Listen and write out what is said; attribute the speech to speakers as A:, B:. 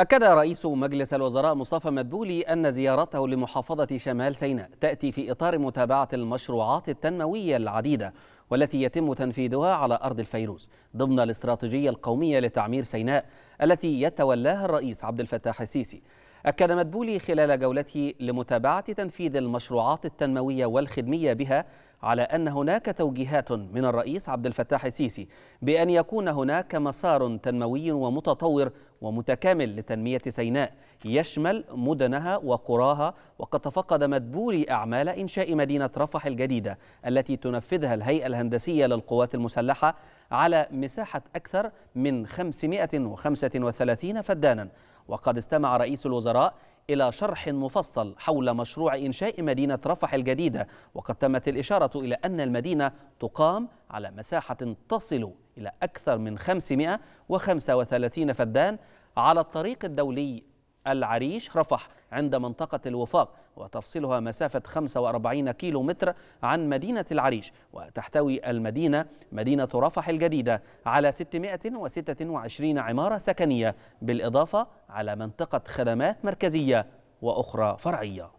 A: أكد رئيس مجلس الوزراء مصطفى مدبولي أن زيارته لمحافظة شمال سيناء تأتي في إطار متابعة المشروعات التنموية العديدة والتي يتم تنفيذها على أرض الفيروز ضمن الاستراتيجية القومية لتعمير سيناء التي يتولاها الرئيس عبد الفتاح السيسي أكد مدبولي خلال جولته لمتابعة تنفيذ المشروعات التنموية والخدمية بها على أن هناك توجيهات من الرئيس عبد الفتاح السيسي بأن يكون هناك مسار تنموي ومتطور ومتكامل لتنمية سيناء يشمل مدنها وقراها وقد تفقد مدبوري أعمال إنشاء مدينة رفح الجديدة التي تنفذها الهيئة الهندسية للقوات المسلحة على مساحة أكثر من 535 فدانا وقد استمع رئيس الوزراء إلى شرح مفصل حول مشروع إنشاء مدينة رفح الجديدة وقد تمت الإشارة إلى أن المدينة تقام على مساحة تصل إلى أكثر من 535 فدان على الطريق الدولي العريش رفح عند منطقة الوفاق وتفصلها مسافة 45 كيلو متر عن مدينة العريش وتحتوي المدينة مدينة رفح الجديدة على 626 عمارة سكنية بالإضافة على منطقة خدمات مركزية وأخرى فرعية